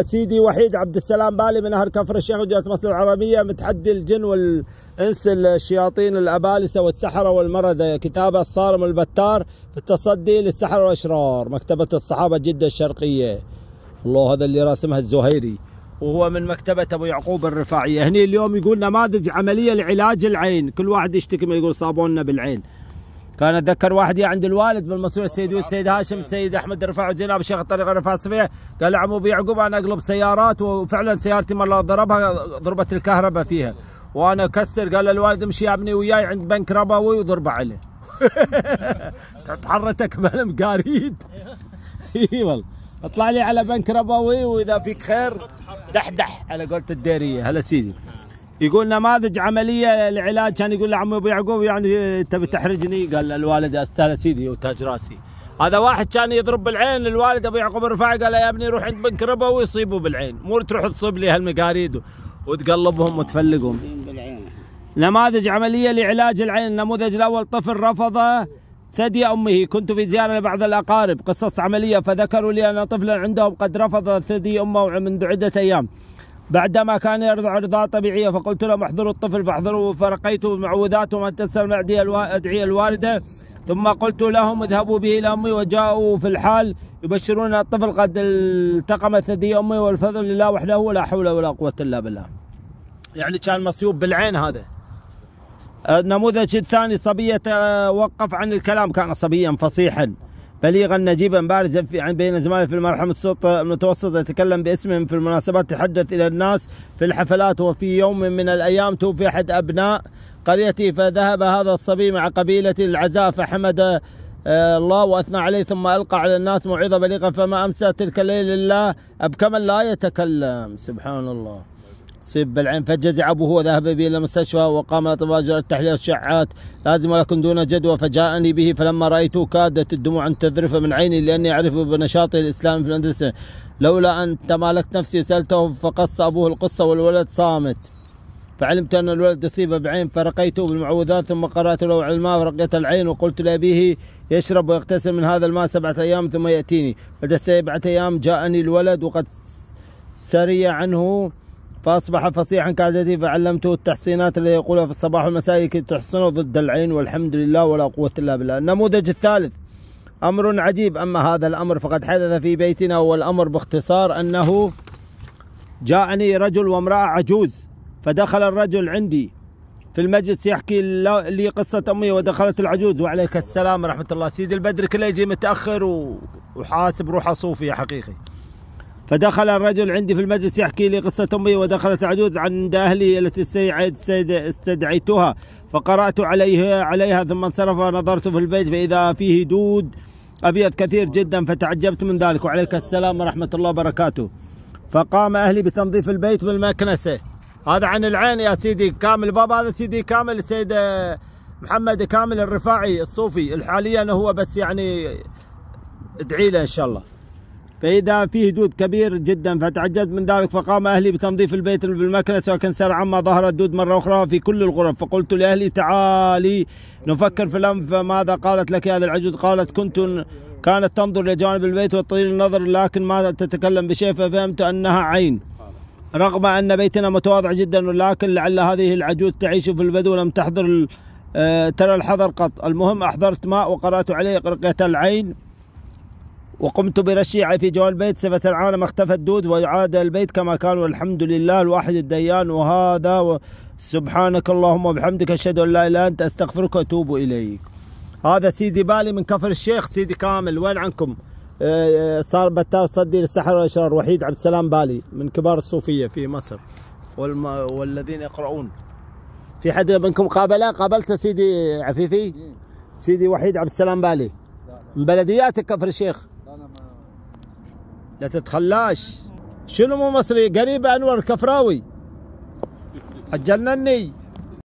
سيدي وحيد عبد السلام بالي من نهر كفر الشيخ وجهه مصر العربيه متحدي الجن والانس الشياطين الابالسه والسحره والمرده كتابه الصارم البتار في التصدي للسحر والاشرار مكتبه الصحابه جده الشرقيه الله هذا اللي راسمها الزهيري وهو من مكتبة أبو يعقوب الرفاعية هني اليوم يقول نماذج عملية لعلاج العين كل واحد يشتكي من يقول صابونا بالعين كان اتذكر واحد عند الوالد بالمسؤول السيد ود السيد هاشم السيد احمد رفاع وزينب شيخ الطريق رفاع صفيه قال عمو بيعقوب انا اقلب سيارات وفعلا سيارتي مره ضربها ضربت الكهرباء فيها وانا اكسر قال الوالد امشي يا ابني وياي عند بنك ربوي وضربه عليه تحرتك بالمقاريد اي والله اطلع لي على بنك ربوي واذا فيك خير دحدح على قولة الديريه هلا سيدي يقول نماذج عمليه لعلاج كان يقول له ابو يعقوب يعني تبي تحرجني قال الوالد استاذ سيدي وتاج راسي هذا واحد كان يضرب بالعين الوالد ابو يعقوب رفعه قال يا ابني روح عند بنك ربا ويصيبه بالعين مو تروح تصيب لي هالمقاريد وتقلبهم وتفلقهم نماذج عمليه لعلاج العين النموذج الاول طفل رفض ثدي امه كنت في زياره لبعض الاقارب قصص عمليه فذكروا لي ان طفلا عندهم قد رفض ثدي امه منذ عده ايام بعدما كان يرضع رضاعة طبيعية فقلت لهم احضروا الطفل فاحضروه فرقيته بمعوذات وما تسلم الأدعية الواردة ثم قلت لهم اذهبوا به إلى أمي وجاءوا في الحال يبشرون أن الطفل قد التقم ثدي أمي والفضل لله وحده ولا حول ولا قوة إلا بالله يعني كان مصيوب بالعين هذا النموذج الثاني صبية آه، وقف عن الكلام كان صبيا فصيحا بليغا نجيبا بارزا عن بين زملائه في المرحلة المتوسطة يتكلم باسمهم في المناسبات تحدث إلى الناس في الحفلات وفي يوم من الأيام توفي أحد أبناء قريتي فذهب هذا الصبي مع قبيلة العزاء فحمد آه، الله واثنى عليه ثم القى على الناس موعظه بليغه فما امسى تلك الليله الا ابكما لا يتكلم سبحان الله صيب بالعين فجزع أبوه وذهب به إلى المستشفى وقام الأطباء جرى التحليل والشعاعات لازم ولكن دون جدوى فجاءني به فلما رأيته كادت الدموع أن تذرف من عيني لأني أعرف بنشاطه الإسلامي في المدرسة لولا أن تمالكت نفسي سألته فقص أبوه القصة والولد صامت فعلمت أن الولد أصيب بعين فرقيته بالمعوذات ثم قرأت له على الماء ورقيت العين وقلت لأبيه يشرب ويغتسل من هذا الماء سبعة أيام ثم يأتيني بعد سبعة أيام جاءني الولد وقد سري عنه فأصبح فصيحا كعادته فعلمته التحسينات التي يقولها في الصباح والمساء كي تحسنه ضد العين والحمد لله ولا قوة إلا بالله النموذج الثالث أمر عجيب أما هذا الأمر فقد حدث في بيتنا والأمر باختصار أنه جاءني رجل وامرأة عجوز فدخل الرجل عندي في المجلس يحكي لي قصة أمي ودخلت العجوز وعليك السلام ورحمة الله سيدي البدر كله يجي متأخر وحاسب روحه صوفي حقيقي فدخل الرجل عندي في المجلس يحكي لي قصة أمي ودخلت عجوز عند أهلي التي استدعيتها فقرأت عليها عليها ثم انصرف ونظرت في البيت فإذا فيه دود أبيض كثير جدا فتعجبت من ذلك وعليك السلام ورحمة الله وبركاته فقام أهلي بتنظيف البيت بالمكنسة هذا عن العين يا سيدي كامل بابا هذا سيدي كامل سيد محمد كامل الرفاعي الصوفي حاليا هو بس يعني ادعي له إن شاء الله فإذا فيه دود كبير جدا فتعجبت من ذلك فقام أهلي بتنظيف البيت بالمكنسة ولكن سرعان ما ظهر الدود مرة أخرى في كل الغرف فقلت لأهلي تعالي نفكر في الأمر فماذا قالت لك هذه العجوز قالت كنت كانت تنظر لجانب البيت وتطيل النظر لكن ما تتكلم بشيء ففهمت أنها عين رغم أن بيتنا متواضع جدا ولكن لعل هذه العجوز تعيش في البدو ولم تحضر آه، ترى الحذر قط المهم أحضرت ماء وقرأت عليه قرقة العين وقمت برشيعة في جوال البيت صفة العالم اختفى الدود ويعاد البيت كما كان والحمد لله الواحد الديان وهذا و... سبحانك اللهم وبحمدك أشهد أن لا إله إلا أنت أستغفرك وأتوب إليك هذا سيدي بالي من كفر الشيخ سيدي كامل وين عنكم آه، آه، صار بتار صدي للسحر والأشرار وحيد عبد السلام بالي من كبار الصوفية في مصر والم... والذين يقرؤون في حد منكم قابله قابلت سيدي عفيفي سيدي وحيد عبد السلام بالي من بلدياتك كفر الشيخ لا تتخلاش شنو مو مصري قريب انور كفراوي عجلنني